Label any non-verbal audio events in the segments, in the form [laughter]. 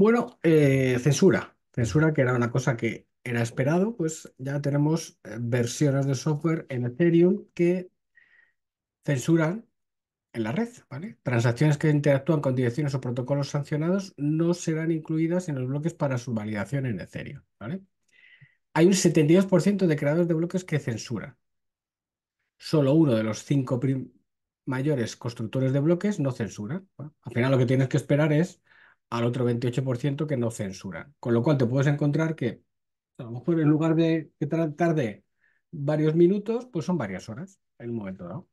Bueno, eh, censura. Censura, que era una cosa que era esperado, pues ya tenemos eh, versiones de software en Ethereum que censuran en la red, ¿vale? Transacciones que interactúan con direcciones o protocolos sancionados no serán incluidas en los bloques para su validación en Ethereum, ¿vale? Hay un 72% de creadores de bloques que censuran. Solo uno de los cinco mayores constructores de bloques no censura. Al final lo que tienes que esperar es al otro 28% que no censuran. Con lo cual te puedes encontrar que a lo mejor en lugar de que tarde varios minutos, pues son varias horas en un momento dado.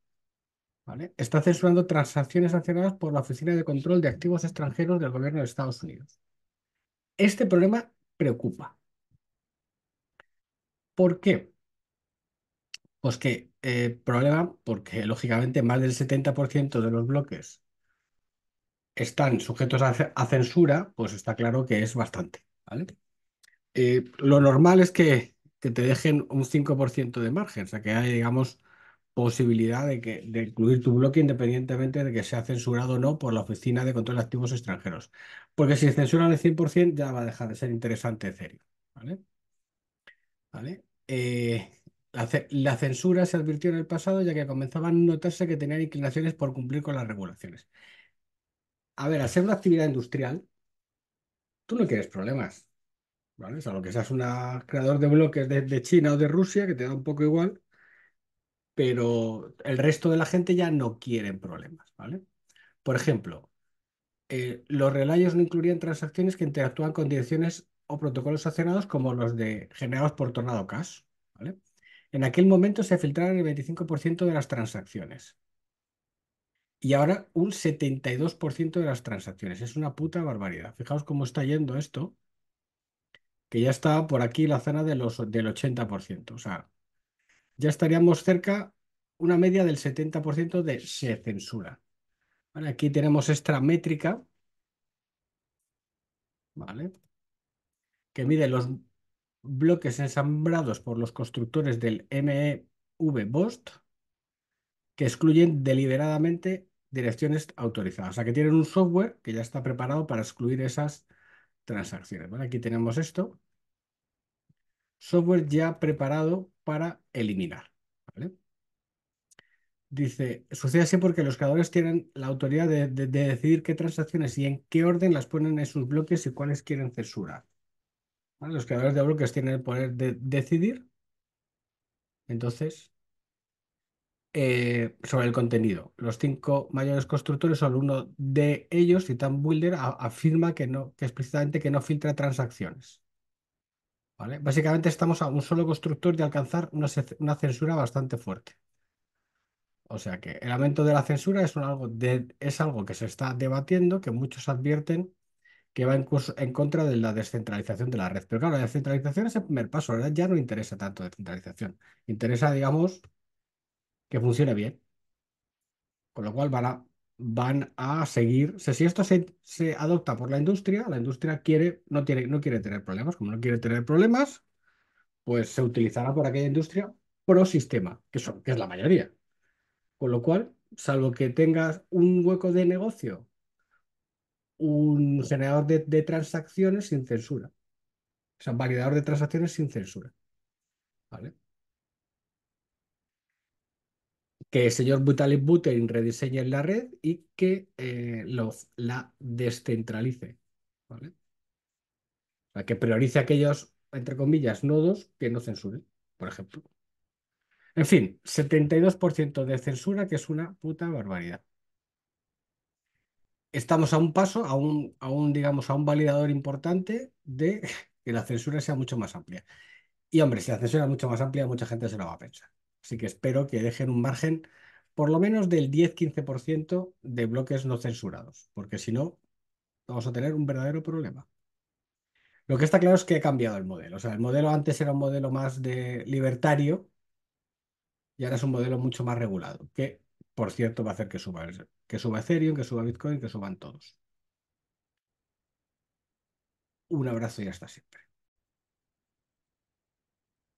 ¿Vale? Está censurando transacciones sancionadas por la Oficina de Control de Activos Extranjeros del Gobierno de Estados Unidos. Este problema preocupa. ¿Por qué? Pues que eh, problema, porque lógicamente más del 70% de los bloques están sujetos a, censura, pues está claro que es bastante. Eh, lo normal es que, te dejen un 5% de margen, o sea que hay, digamos, posibilidad de, que, incluir tu bloque independientemente de que sea censurado o no por la Oficina de Control de Activos Extranjeros. Porque si censuran el 100% ya va a dejar de ser interesante serio. ¿vale? Eh, la, la, censura se advirtió en el pasado ya que comenzaban a notarse que tenían inclinaciones por cumplir con las regulaciones a ver, hacer una actividad industrial, tú no quieres problemas. ¿Vale? O lo que seas un creador de bloques de, China o de Rusia, que te da un poco igual, pero el resto de la gente ya no quieren problemas, ¿vale? Por ejemplo, eh, los relayos no incluirían transacciones que interactúan con direcciones o protocolos accionados como los de generados por Tornado Cash, ¿vale? En aquel momento se filtraron el 25% de las transacciones y ahora un 72% de las transacciones. Es una puta barbaridad. Fijaos cómo está yendo esto, que ya está por aquí la zona de los, del 80%. O sea, ya estaríamos cerca una media del 70% de se censura. aquí tenemos esta métrica, ¿vale? que mide los bloques ensambrados por los constructores del MEV BOST que excluyen deliberadamente direcciones autorizadas. O sea, que tienen un software que ya está preparado para excluir esas transacciones. Aquí tenemos esto. Software ya preparado para eliminar. Dice, sucede así porque los creadores tienen la autoridad de, decidir qué transacciones y en qué orden las ponen en sus bloques y cuáles quieren censurar. Los creadores de bloques tienen el poder de decidir. Entonces, eh, sobre el contenido. Los cinco mayores constructores, solo uno de ellos, Titan Builder, afirma que, no, que explícitamente que no filtra transacciones. ¿Vale? Básicamente estamos a un solo constructor de alcanzar una, censura bastante fuerte. O sea que el aumento de la censura es, algo, que se está debatiendo, que muchos advierten que va en, contra de la descentralización de la red. Pero claro, la descentralización es el primer paso, ¿verdad? ya no interesa tanto descentralización. Interesa, digamos, que funcione bien. Con lo cual van a, van a seguir. si esto se, adopta por la industria, la industria quiere, no, tiene, no quiere tener problemas. Como no quiere tener problemas, pues se utilizará por aquella industria pro sistema, que, son, que es la mayoría. Con lo cual, salvo que tengas un hueco de negocio, un generador de, de transacciones sin censura. O sea, un validador de transacciones sin censura. ¿Vale? el señor Vitalik Buterin rediseñe la red y que eh, la descentralice. ¿vale? que priorice aquellos, entre comillas, nodos que no censuren, por ejemplo. En fin, 72% de censura, que es una puta barbaridad. Estamos a un paso, a un, a un, digamos, a un validador importante de [laughs] que la censura sea mucho más amplia. Y hombre, si la censura es mucho más amplia, mucha gente se la va a pensar. Así que espero que dejen un margen por lo menos del 10-15% de bloques no censurados, porque si no, vamos a tener un verdadero problema. Lo que está claro es que he cambiado el modelo. O sea, el modelo antes era un modelo más de libertario y ahora es un modelo mucho más regulado, que por cierto va a hacer que suba, que suba Ethereum, que suba Bitcoin, que suban todos. Un abrazo y hasta siempre.